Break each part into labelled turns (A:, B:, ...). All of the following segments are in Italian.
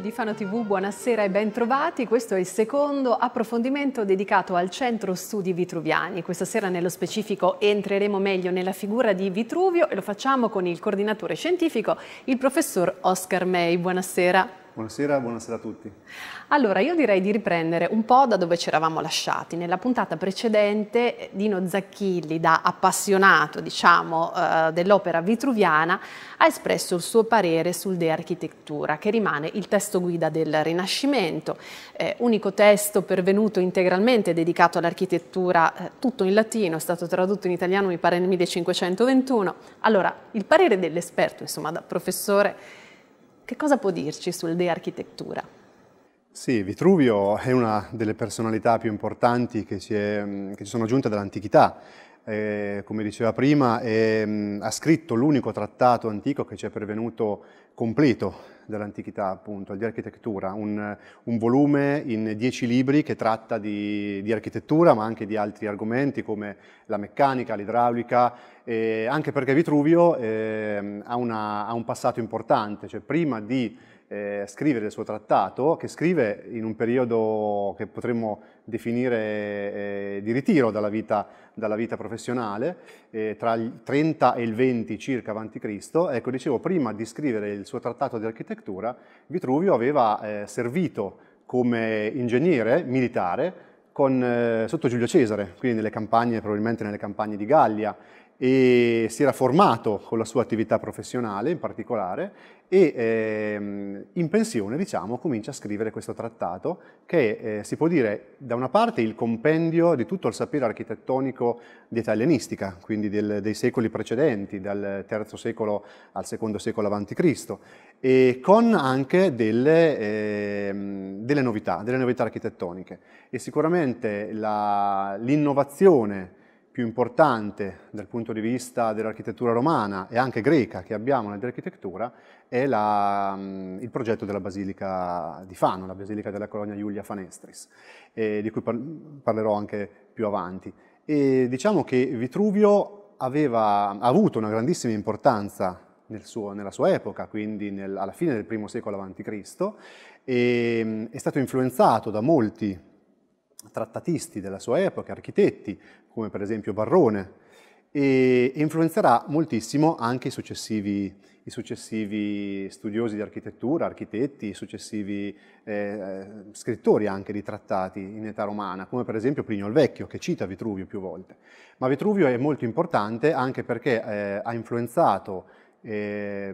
A: di Fano TV, buonasera e bentrovati. Questo è il secondo approfondimento dedicato al Centro Studi Vitruviani. Questa sera nello specifico entreremo meglio nella figura di Vitruvio e lo facciamo con il coordinatore scientifico, il professor Oscar May. Buonasera.
B: Buonasera, buonasera a tutti.
A: Allora, io direi di riprendere un po' da dove ci eravamo lasciati. Nella puntata precedente eh, Dino Zacchilli, da appassionato diciamo, eh, dell'opera vitruviana, ha espresso il suo parere sul De Architettura, che rimane il testo guida del Rinascimento, eh, unico testo pervenuto integralmente dedicato all'architettura, eh, tutto in latino, è stato tradotto in italiano mi pare nel 1521. Allora, il parere dell'esperto, insomma, da professore, che cosa può dirci sul De Architettura?
B: Sì, Vitruvio è una delle personalità più importanti che ci, è, mm, che ci sono giunte dall'antichità. Eh, come diceva prima, è, mm, ha scritto l'unico trattato antico che ci è pervenuto completo dell'antichità, appunto, di architettura, un, un, volume in dieci libri che tratta di, di, architettura, ma anche di altri argomenti come la meccanica, l'idraulica, eh, anche perché Vitruvio eh, ha, una, ha un passato importante, cioè prima di eh, scrivere il suo trattato, che scrive in un periodo che potremmo definire eh, di ritiro dalla vita, dalla vita professionale, eh, tra il 30 e il 20 circa avanti Cristo. Ecco, dicevo, prima di scrivere il suo trattato di architettura, Vitruvio aveva eh, servito come ingegnere militare con, eh, sotto Giulio Cesare, quindi nelle campagne, probabilmente nelle campagne di Gallia, e si era formato con la sua attività professionale in particolare e ehm, in pensione diciamo, comincia a scrivere questo trattato che eh, si può dire da una parte il compendio di tutto il sapere architettonico di italianistica, quindi del, dei secoli precedenti, dal III secolo al II secolo a.C., e con anche delle, ehm, delle, novità, delle novità architettoniche. E sicuramente l'innovazione più importante dal punto di vista dell'architettura romana e anche greca che abbiamo nell'architettura è la, il progetto della Basilica di Fano, la Basilica della Colonia Giulia Fanestris, eh, di cui parlerò anche più avanti. E diciamo che Vitruvio aveva, ha avuto una grandissima importanza nel suo, nella sua epoca, quindi nel, alla fine del primo secolo a.C., e è stato influenzato da molti trattatisti della sua epoca, architetti, come per esempio Barrone, e, influenzerà moltissimo anche i successivi, i successivi, studiosi di architettura, architetti, i successivi eh, eh, scrittori anche di trattati in età romana, come per esempio Plinio il Vecchio, che cita Vitruvio più volte. Ma Vitruvio è molto importante anche perché eh, ha influenzato eh,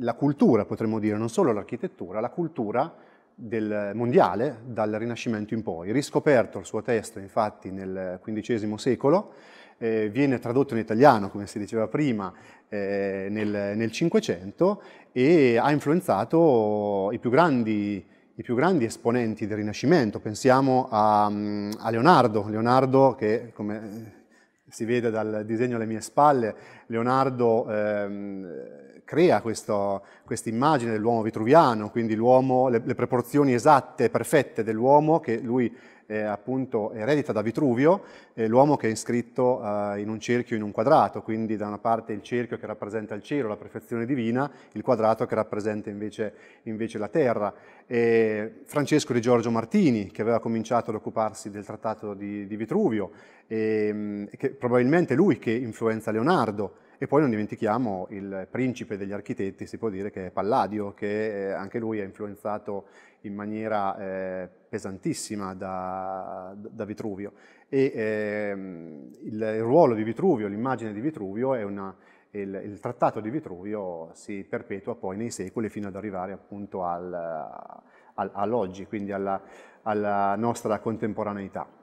B: la cultura, potremmo dire, non solo l'architettura, la cultura del mondiale dal Rinascimento in poi. Riscoperto il suo testo, infatti, nel XV secolo, eh, viene tradotto in italiano, come si diceva prima, eh, nel, nel 500 e ha influenzato i più grandi i più grandi esponenti del Rinascimento. Pensiamo a, mm, a, Leonardo, Leonardo che come eh, si vede dal disegno alle mie spalle, Leonardo ehm, crea questa immagine dell'uomo vitruviano, quindi le, le, proporzioni esatte, perfette dell'uomo che lui eh, appunto eredita da Vitruvio, eh, l'uomo che è iscritto eh, in un cerchio in un quadrato, quindi da una parte il cerchio che rappresenta il cielo, la perfezione divina, il quadrato che rappresenta invece, invece la terra. E Francesco di Giorgio Martini, che aveva cominciato ad occuparsi del trattato di, di Vitruvio, ehm, e, che probabilmente lui che influenza Leonardo, e poi non dimentichiamo il principe degli architetti, si può dire che è Palladio, che eh, anche lui è influenzato in maniera eh, pesantissima da, da, Vitruvio. E eh, il, ruolo di Vitruvio, l'immagine di Vitruvio, una, il, il, trattato di Vitruvio si perpetua poi nei secoli fino ad arrivare appunto al, al, all'oggi, quindi alla, alla nostra contemporaneità.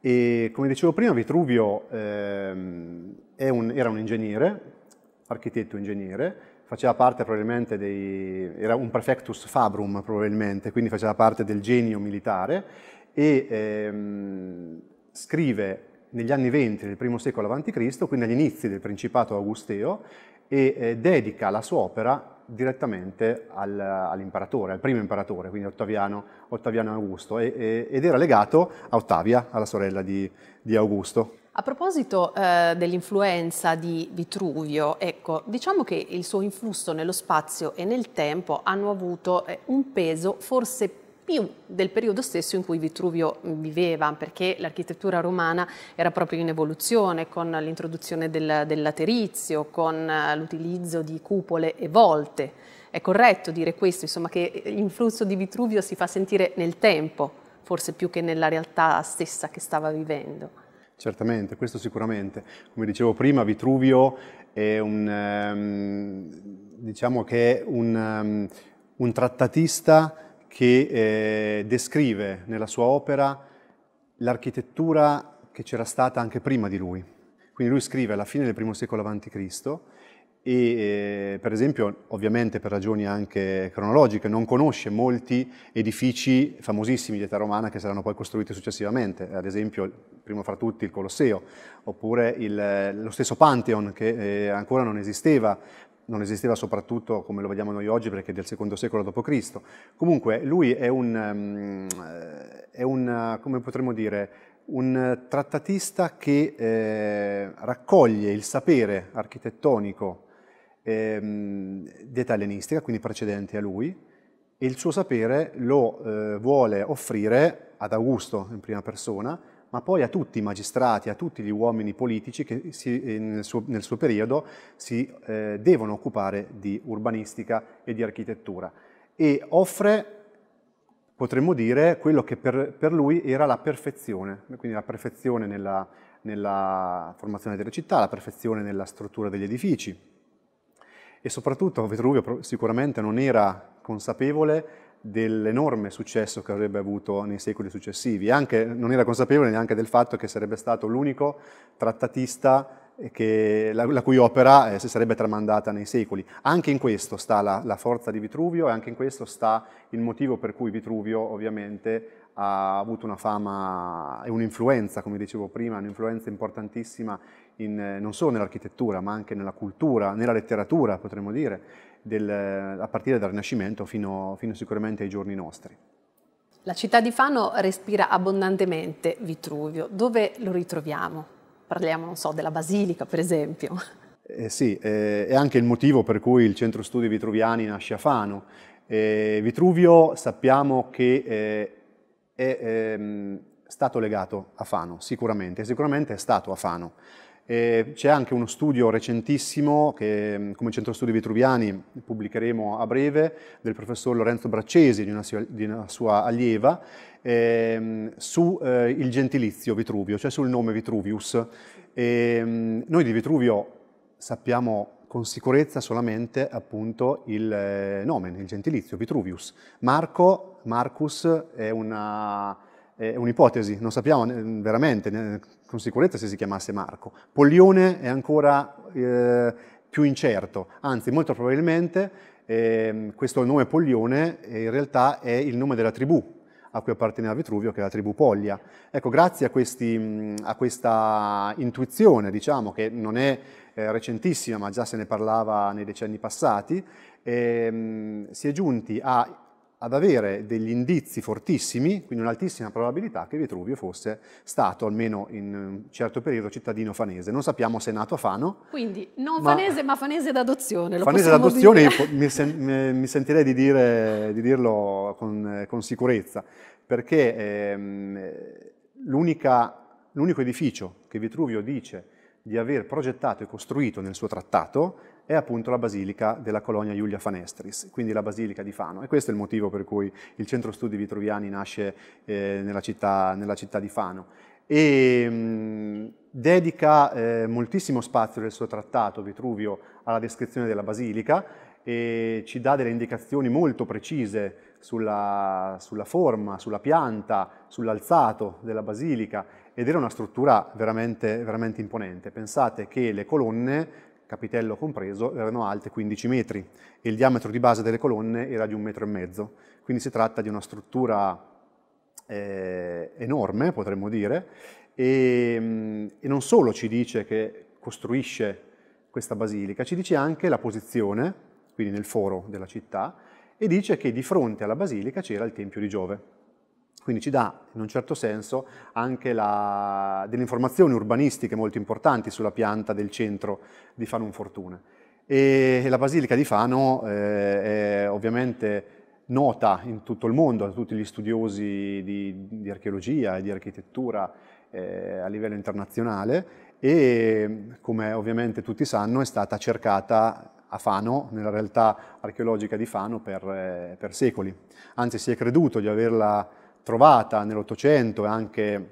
B: E come dicevo prima, Vitruvio ehm, un, era un ingegnere, architetto-ingegnere, faceva parte probabilmente dei... era un prefectus fabrum probabilmente, quindi faceva parte del genio militare e ehm, scrive negli anni 20 del primo secolo a.C., quindi agli inizi del Principato Augusteo, e eh, dedica la sua opera direttamente al, all'imperatore, al primo imperatore, quindi Ottaviano, Ottaviano Augusto, e, e, ed era legato a Ottavia, alla sorella di, di Augusto.
A: A proposito eh, dell'influenza di Vitruvio, ecco, diciamo che il suo influsso nello spazio e nel tempo hanno avuto eh, un peso forse più più del periodo stesso in cui Vitruvio viveva, perché l'architettura romana era proprio in evoluzione con l'introduzione del, del laterizio, con eh, l'utilizzo di cupole e volte. È corretto dire questo, insomma, che l'influsso di Vitruvio si fa sentire nel tempo, forse più che nella realtà stessa che stava vivendo.
B: Certamente, questo sicuramente. Come dicevo prima, Vitruvio è un, ehm, diciamo che un, ehm, un trattatista che eh, descrive nella sua opera l'architettura che c'era stata anche prima di lui. Quindi lui scrive alla fine del primo secolo a.C. e eh, per esempio, ovviamente per ragioni anche cronologiche, non conosce molti edifici famosissimi di età romana che saranno poi costruiti successivamente, ad esempio, primo fra tutti, il Colosseo, oppure il, lo stesso Pantheon che eh, ancora non esisteva non esisteva soprattutto come lo vediamo noi oggi perché è del secondo secolo d.C. Comunque lui è un, ehm, è un, come potremmo dire, un trattatista che eh, raccoglie il sapere architettonico eh, di età ellenistica, quindi precedente a lui, e il suo sapere lo eh, vuole offrire ad Augusto in prima persona, ma poi a tutti i magistrati, a tutti gli uomini politici che si, eh, nel, suo, nel, suo, periodo si eh, devono occupare di urbanistica e di architettura. E offre, potremmo dire, quello che per, per lui era la perfezione, quindi la perfezione nella, nella formazione delle città, la perfezione nella struttura degli edifici. E soprattutto Vetruvio sicuramente non era consapevole dell'enorme successo che avrebbe avuto nei secoli successivi. Anche, non era consapevole neanche del fatto che sarebbe stato l'unico trattatista eh, che, la, la, cui opera eh, si sarebbe tramandata nei secoli. Anche in questo sta la, la, forza di Vitruvio e anche in questo sta il motivo per cui Vitruvio ovviamente ha avuto una fama e un'influenza, come dicevo prima, un'influenza importantissima in, eh, non solo nell'architettura, ma anche nella cultura, nella letteratura, potremmo dire, del, a partire dal Rinascimento fino, fino sicuramente ai giorni nostri.
A: La città di Fano respira abbondantemente Vitruvio. Dove lo ritroviamo? Parliamo, non so, della Basilica, per esempio.
B: Eh sì, eh, è anche il motivo per cui il centro studi vitruviani nasce a Fano. Eh, Vitruvio sappiamo che eh, è ehm, stato legato a Fano, sicuramente, sicuramente è stato a Fano. E c'è anche uno studio recentissimo che mm, come Centro Studi Vitruviani pubblicheremo a breve del professor Lorenzo Braccesi, di una sua, di una sua allieva, ehm, sul eh, gentilizio Vitruvio, cioè sul nome Vitruvius. E, mm, noi di Vitruvio sappiamo con sicurezza solamente appunto il eh, nome, il gentilizio Vitruvius. Marco, Marcus è una, è un'ipotesi, non sappiamo veramente con sicurezza se si chiamasse Marco. Pollione è ancora eh, più incerto, anzi molto probabilmente eh, questo nome Pollione eh, in realtà è il nome della tribù a cui apparteneva Vitruvio, che è la tribù Poglia. Ecco, grazie a, questi, a questa intuizione, diciamo, che non è eh, recentissima, ma già se ne parlava nei decenni passati, ehm, si è giunti a ad avere degli indizi fortissimi, quindi un'altissima probabilità che Vitruvio fosse stato, almeno in un certo periodo, cittadino fanese. Non sappiamo se è nato a Fano.
A: Quindi non ma fanese, ma fanese d'adozione. Fanese d'adozione,
B: mi, sen mi, sentirei di, dire, di dirlo con, con, sicurezza, perché ehm, l'unico edificio che Vitruvio dice di aver progettato e costruito nel suo trattato è appunto la basilica della colonia Iulia Fanestris, quindi la basilica di Fano. E questo è il motivo per cui il centro studi Vitruviani nasce eh, nella, città, nella, città, di Fano. E, mh, dedica eh, moltissimo spazio del suo trattato Vitruvio alla descrizione della basilica e ci dà delle indicazioni molto precise sulla, sulla forma, sulla pianta, sull'alzato della basilica ed era una struttura veramente, veramente imponente. Pensate che le colonne capitello compreso, erano alte 15 metri e il diametro di base delle colonne era di un metro e mezzo. Quindi si tratta di una struttura eh, enorme, potremmo dire, e, mm, e non solo ci dice che costruisce questa basilica, ci dice anche la posizione, quindi nel foro della città, e dice che di fronte alla basilica c'era il Tempio di Giove. Quindi ci dà, in un certo senso, anche la, delle informazioni urbanistiche molto importanti sulla pianta del centro di Fano Fortuna. E la Basilica di Fano eh, è ovviamente nota in tutto il mondo, a tutti gli studiosi di, di archeologia e di architettura eh, a livello internazionale e, come ovviamente tutti sanno, è stata cercata a Fano, nella realtà archeologica di Fano, per, eh, per secoli. Anzi, si è creduto di averla trovata nell'Ottocento e anche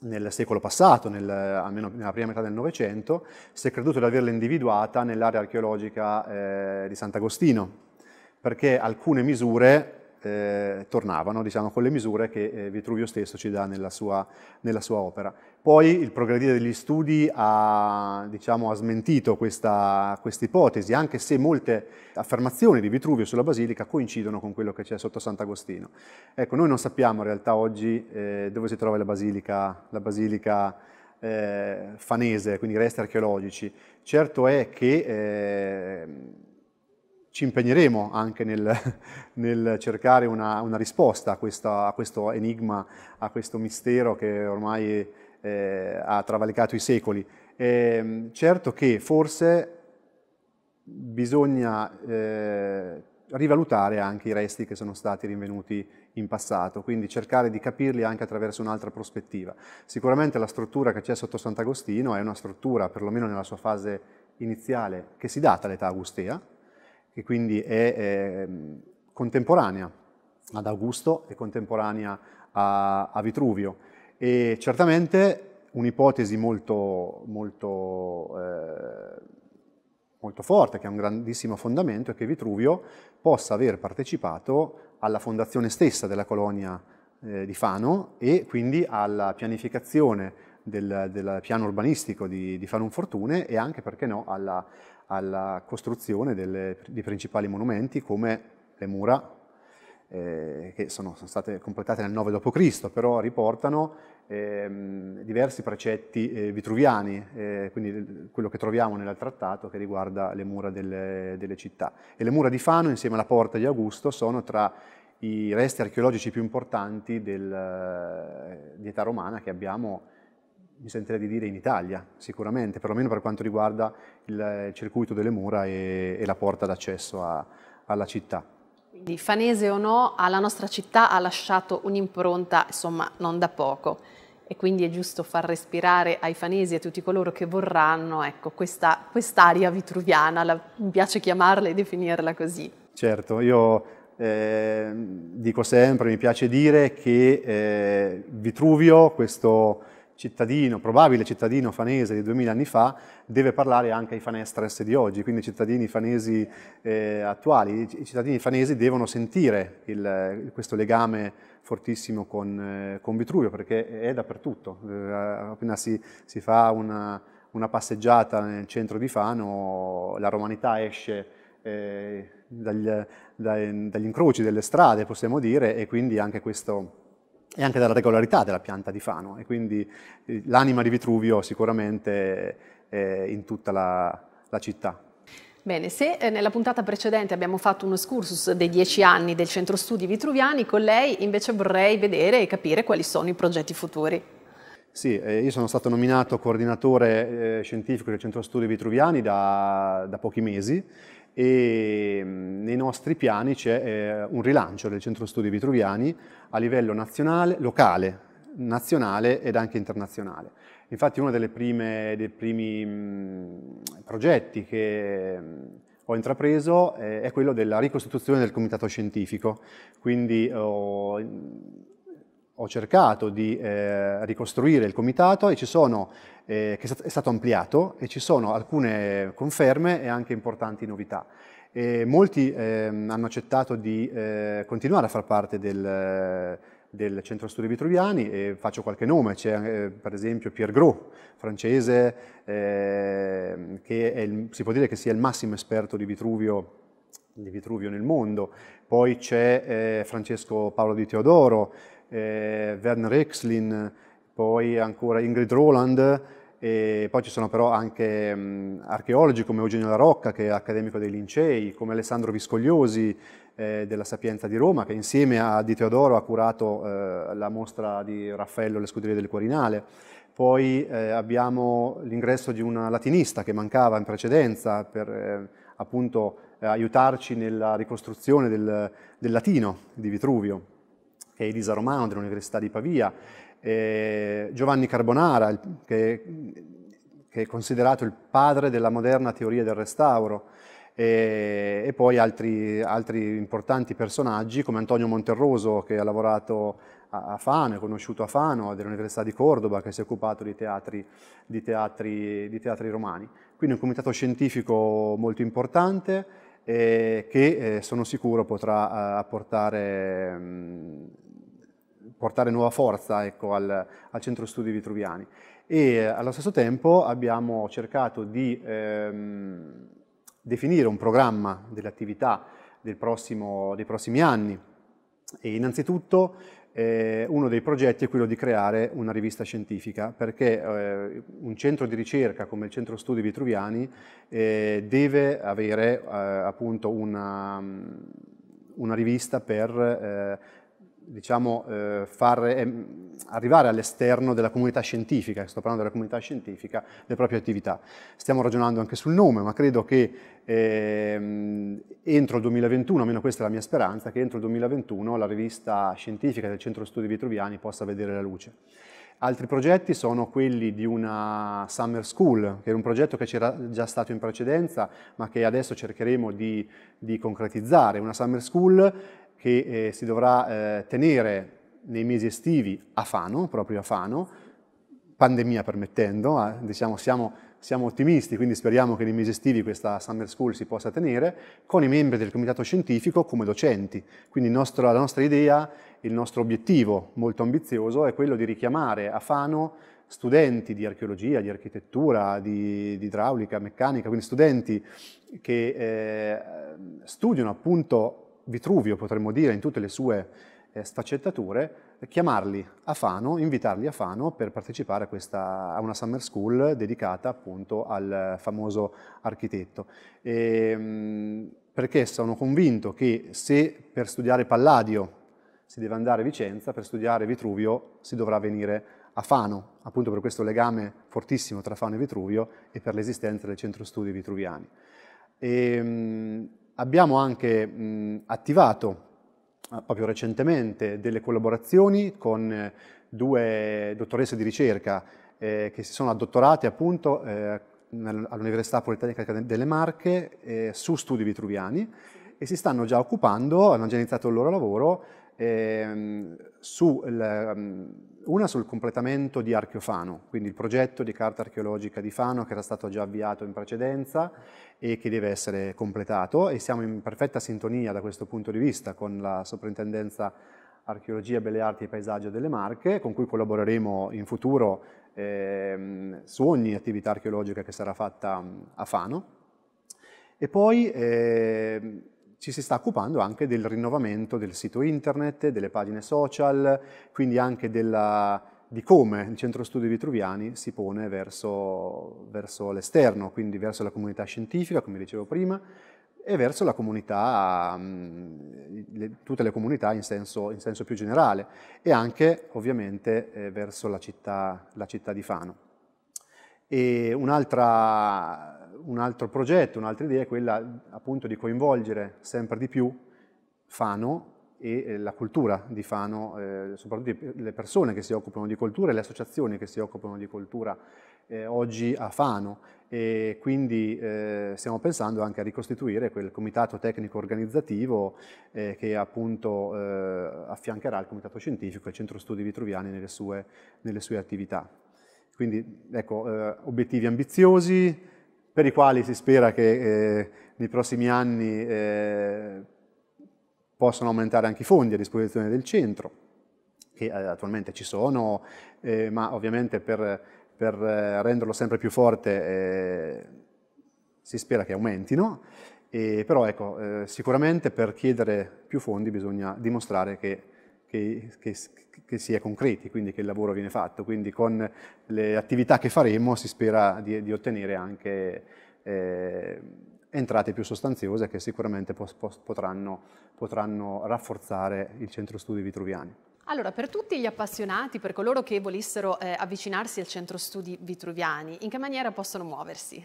B: nel secolo passato, nel, almeno nella prima metà del Novecento, si è creduto di averla individuata nell'area archeologica eh, di Sant'Agostino, perché alcune misure eh, tornavano diciamo, con le misure che eh, Vitruvio stesso ci dà nella sua, nella sua, opera. Poi il progredire degli studi ha, diciamo, ha smentito questa ipotesi, anche se molte affermazioni di Vitruvio sulla Basilica coincidono con quello che c'è sotto Sant'Agostino. Ecco, noi non sappiamo in realtà oggi eh, dove si trova la Basilica, la basilica eh, fanese, quindi i resti archeologici. Certo è che eh, ci impegneremo anche nel, nel cercare una, una risposta a, questa, a, questo enigma, a questo mistero che ormai eh, ha travalicato i secoli. E, ehm, certo che forse bisogna eh, rivalutare anche i resti che sono stati rinvenuti in passato, quindi cercare di capirli anche attraverso un'altra prospettiva. Sicuramente la struttura che c'è sotto Sant'Agostino è una struttura, perlomeno nella sua fase iniziale, che si data all'età agustea, che quindi è eh, contemporanea ad Augusto e contemporanea a, a Vitruvio. E certamente un'ipotesi molto, molto, eh, molto forte, che ha un grandissimo fondamento, è che Vitruvio possa aver partecipato alla fondazione stessa della colonia eh, di Fano e quindi alla pianificazione del, del piano urbanistico di, di Fanon Fortune e anche, perché no, alla, alla costruzione delle, dei principali monumenti come le mura, eh, che sono, sono, state completate nel 9 d.C., però riportano ehm, diversi precetti eh, vitruviani, eh, quindi quello che troviamo nel trattato che riguarda le mura delle, delle città. E le mura di Fano, insieme alla porta di Augusto, sono tra i resti archeologici più importanti del, eh, di età romana che abbiamo mi sentirei di dire in Italia, sicuramente, perlomeno per quanto riguarda il circuito delle mura e, e la porta d'accesso alla città.
A: Quindi Fanese o no, alla nostra città ha lasciato un'impronta, insomma, non da poco e quindi è giusto far respirare ai fanesi e a tutti coloro che vorranno ecco, questa, quest'aria vitruviana, la, mi piace chiamarla e definirla così.
B: Certo, io eh, dico sempre, mi piace dire che eh, Vitruvio, questo cittadino, probabile cittadino fanese di 2000 anni fa, deve parlare anche ai fanestres di oggi, quindi ai cittadini fanesi eh, attuali, i cittadini fanesi devono sentire il, eh, questo legame fortissimo con, eh, con, Vitruvio, perché è dappertutto, eh, appena si, si fa una, una, passeggiata nel centro di Fano, la romanità esce eh, dagli, dagli incroci delle strade, possiamo dire, e quindi anche questo e anche dalla regolarità della pianta di Fano e quindi eh, l'anima di Vitruvio sicuramente è in tutta la, la città.
A: Bene, se eh, nella puntata precedente abbiamo fatto uno excursus dei dieci anni del Centro Studi Vitruviani, con lei invece vorrei vedere e capire quali sono i progetti futuri.
B: Sì, eh, io sono stato nominato coordinatore scientifico del Centro Studi Vitruviani da, da pochi mesi e nei nostri piani c'è eh, un rilancio del centro studi vitruviani a livello nazionale, locale, nazionale ed anche internazionale. Infatti uno prime, dei primi mh, progetti che ho intrapreso eh, è quello della ricostituzione del comitato scientifico, quindi ho ho cercato di eh, ricostruire il comitato sono, eh, che è stato ampliato e ci sono alcune conferme e anche importanti novità. E molti eh, hanno accettato di eh, continuare a far parte del, del Centro Studi Vitruviani e faccio qualche nome, c'è eh, per esempio Pierre Gros, francese, ehm, che il, si può dire che sia il massimo esperto di Vitruvio di Vitruvio nel mondo, poi c'è eh, Francesco Paolo di Teodoro, eh, Werner Exlin, poi ancora Ingrid Roland, e poi ci sono però anche mh, mm, archeologi come Eugenio La Rocca, che è accademico dei Lincei, come Alessandro Viscogliosi eh, della Sapienza di Roma, che insieme a Di Teodoro ha curato eh, la mostra di Raffaello Le scuderie del Quirinale. Poi eh, abbiamo l'ingresso di una latinista che mancava in precedenza per eh, appunto eh, aiutarci nella ricostruzione del, del latino di Vitruvio che è Elisa Romano dell'Università di Pavia, eh, Giovanni Carbonara, che, che, è considerato il padre della moderna teoria del restauro, eh, e poi altri, altri importanti personaggi come Antonio Monterroso che ha lavorato a Fano, è conosciuto a Fano, dell'Università di Cordoba, che si è occupato di teatri, di, teatri, di teatri, romani. Quindi un comitato scientifico molto importante eh, che eh, sono sicuro potrà eh, apportare mh, mm, portare nuova forza ecco, al, al, centro studi vitruviani e eh, allo stesso tempo abbiamo cercato di ehm, definire un programma delle attività del prossimo, dei prossimi anni e innanzitutto eh, uno dei progetti è quello di creare una rivista scientifica perché eh, un centro di ricerca come il centro studi vitruviani eh, deve avere eh, appunto una, una, rivista per eh, diciamo, eh, far eh, arrivare all'esterno della comunità scientifica, sto parlando della comunità scientifica, le proprie attività. Stiamo ragionando anche sul nome, ma credo che eh, entro il 2021, almeno questa è la mia speranza, che entro il 2021 la rivista scientifica del Centro Studi Vitruviani possa vedere la luce. Altri progetti sono quelli di una Summer School, che era un progetto che c'era già stato in precedenza, ma che adesso cercheremo di, di concretizzare. Una Summer School che eh, si dovrà eh, tenere nei mesi estivi a Fano, proprio a Fano, pandemia permettendo, eh, diciamo siamo, siamo, ottimisti, quindi speriamo che nei mesi estivi questa Summer School si possa tenere, con i membri del comitato scientifico come docenti. Quindi nostro, la nostra idea, il nostro obiettivo molto ambizioso è quello di richiamare a Fano studenti di archeologia, di architettura, di, di idraulica, meccanica, quindi studenti che eh, studiano appunto Vitruvio, potremmo dire, in tutte le sue eh, sfaccettature, chiamarli a Fano, invitarli a Fano per partecipare a, questa, a una summer school dedicata appunto al famoso architetto. E, ehm, perché sono convinto che se per studiare Palladio si deve andare a Vicenza, per studiare Vitruvio si dovrà venire a Fano, appunto per questo legame fortissimo tra Fano e Vitruvio e per l'esistenza del centro studi vitruviani. E, ehm, Abbiamo anche mh, attivato eh, proprio recentemente delle collaborazioni con eh, due dottoresse di ricerca eh, che si sono addottorate appunto eh, all'Università Politecnica delle Marche eh, su studi vitruviani e si stanno già occupando, hanno già iniziato il loro lavoro, ehm, su una sul completamento di Archeofano, quindi il progetto di carta archeologica di Fano che era stato già avviato in precedenza e che deve essere completato e siamo in perfetta sintonia da questo punto di vista con la soprintendenza Archeologia, Belle Arti e Paesaggio delle Marche, con cui collaboreremo in futuro eh, su ogni attività archeologica che sarà fatta a Fano. E poi eh, ci si sta occupando anche del rinnovamento del sito internet, delle pagine social, quindi anche della, di come il Centro Studi Vitruviani si pone verso, verso l'esterno, quindi verso la comunità scientifica, come dicevo prima, e verso la comunità, mm, tutte le comunità in senso, in senso più generale, e anche ovviamente eh, verso la città, la città di Fano. E un altro progetto, un'altra idea è quella appunto di coinvolgere sempre di più Fano e eh, la cultura di Fano, eh, soprattutto le persone che si occupano di cultura e le associazioni che si occupano di cultura eh, oggi a Fano e quindi eh, stiamo pensando anche a ricostituire quel comitato tecnico organizzativo eh, che appunto eh, affiancherà il comitato scientifico e il centro studi vitruviani nelle sue, nelle sue attività. Quindi ecco, eh, obiettivi ambiziosi per i quali si spera che eh, nei prossimi anni eh, possano aumentare anche i fondi a disposizione del centro, che eh, attualmente ci sono, eh, ma ovviamente per, per, eh, renderlo sempre più forte si spera che aumentino. E, però ecco, sicuramente per chiedere più fondi bisogna dimostrare che che, che, che si è concreti, quindi che il lavoro viene fatto. Quindi con le attività che faremo si spera di, di ottenere anche eh, entrate più sostanziose che sicuramente pos, pos, potranno, potranno rafforzare il centro studi vitruviani.
A: Allora, per tutti gli appassionati, per coloro che volessero eh, avvicinarsi al centro studi vitruviani, in che maniera possono muoversi?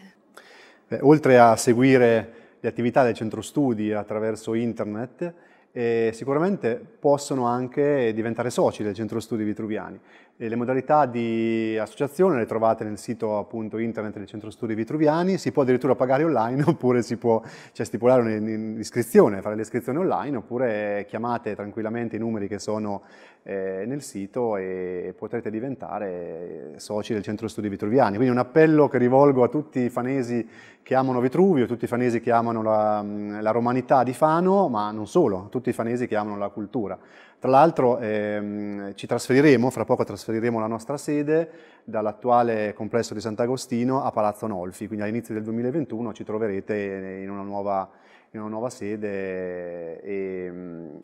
B: Beh, oltre a seguire le attività del centro studi attraverso internet e sicuramente possono anche diventare soci del Centro Studi Vitruviani. E le modalità di associazione le trovate nel sito appunto, internet del Centro Studi Vitruviani, si può addirittura pagare online oppure si può cioè, stipulare un'iscrizione, fare l'iscrizione online oppure chiamate tranquillamente i numeri che sono eh, nel sito e potrete diventare eh, soci del Centro Studi Vitruviani. Quindi un appello che rivolgo a tutti i fanesi che amano Vitruvio, tutti i fanesi che amano la, la romanità di Fano, ma non solo, tutti i fanesi che amano la cultura tra l'altro ehm, ci trasferiremo, fra poco trasferiremo la nostra sede dall'attuale complesso di Sant'Agostino a Palazzo Nolfi, quindi all'inizio del 2021 ci troverete in una nuova, in una nuova sede e,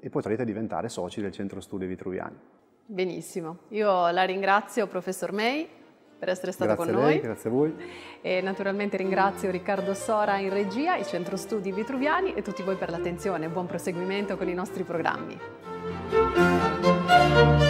B: e potrete diventare soci del Centro Studi Vitruviani.
A: Benissimo, io la ringrazio professor May per essere stato grazie con lei, noi. Grazie a voi. E naturalmente ringrazio Riccardo Sora in regia, il Centro Studi Vitruviani e tutti voi per l'attenzione. Buon proseguimento con i nostri programmi. Música